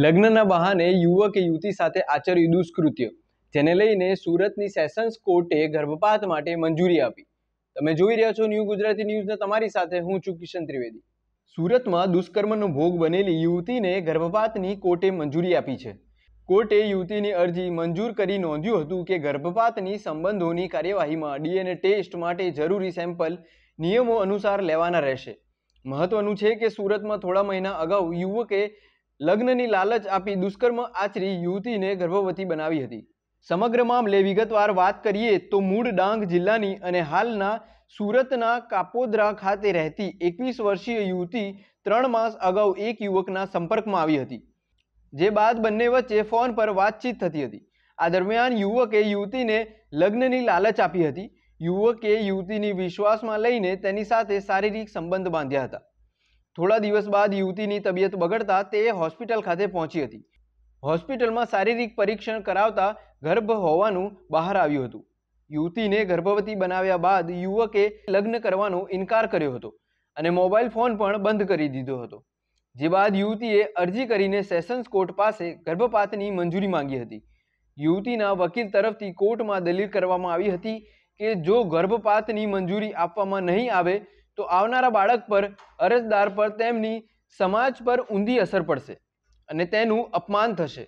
લગ્નના બહાને યુવકે યુવતી સાથે આચર્યું દુષ્કૃત્ય જેને લઈને સુરતની સેશન્સ કોર્ટે ગર્ભપાત માટે મંજૂરી આપી તમે જોઈ રહ્યા છો ન્યૂ ગુજરાતી ન્યૂઝને તમારી સાથે હું છું કિશન ત્રિવેદી સુરતમાં દુષ્કર્મનો ભોગ બનેલી યુવતીને ગર્ભપાતની કોર્ટે મંજૂરી આપી છે કોર્ટે યુવતીની અરજી મંજૂર કરી નોંધ્યું હતું કે ગર્ભપાતની સંબંધોની કાર્યવાહીમાં ડીએનએ ટેસ્ટ માટે જરૂરી સેમ્પલ નિયમો અનુસાર લેવાના રહેશે મહત્વનું છે કે સુરતમાં થોડા મહિના અગાઉ યુવકે લગ્નની લાલચ આપી દુષ્કર્મ આચરી યુવતીને ગર્ભવતી બનાવી હતી સમગ્ર મામલે વિગતવાર વાત કરીએ તો મૂળ ડાંગ જિલ્લાની અને હાલના સુરતના કાપોદરા ખાતે રહેતી એકવીસ વર્ષીય યુવતી ત્રણ માસ અગાઉ એક યુવકના સંપર્કમાં આવી હતી જે બાદ બંને વચ્ચે ફોન પર વાતચીત થતી હતી આ દરમિયાન યુવકે યુવતીને લગ્નની લાલચ આપી હતી યુવકે યુવતીની વિશ્વાસમાં લઈને તેની સાથે શારીરિક સંબંધ બાંધ્યા હતા થોડા દિવસ બાદ યુવતીની તબિયત બગડતા તે હોસ્પિટલ ખાતે પહોંચી હતી હોસ્પિટલમાં શારીરિક પરીક્ષણ કરાવતા ગર્ભ હોવાનું બહાર આવ્યું હતું યુવતીને ગર્ભવતી બનાવ્યા બાદ યુવકે લગ્ન કરવાનો ઇનકાર કર્યો હતો અને મોબાઈલ ફોન પણ બંધ કરી દીધો હતો જે બાદ યુવતીએ અરજી કરીને સેશન્સ કોર્ટ પાસે ગર્ભપાતની મંજૂરી માંગી હતી યુવતીના વકીલ તરફથી કોર્ટમાં દલીલ કરવામાં આવી હતી કે જો ગર્ભપાતની મંજૂરી આપવામાં નહીં આવે તો આવનારા બાળક પર અરજદાર પર તેમની સમાજ પર ઊંધી અસર પડશે અને તેનું અપમાન થશે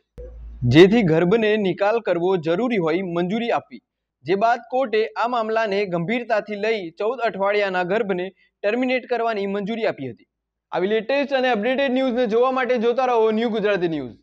જેથી ગર્ભને નિકાલ કરવો જરૂરી હોય મંજૂરી આપવી જે બાદ કોર્ટે આ મામલાને ગંભીરતાથી લઈ ચૌદ અઠવાડિયાના ગર્ભને ટર્મિનેટ કરવાની મંજૂરી આપી હતી આવી લેટેસ્ટ અને અપડેટેડ ન્યૂઝને જોવા માટે જોતા રહો ન્યૂ ગુજરાતી ન્યૂઝ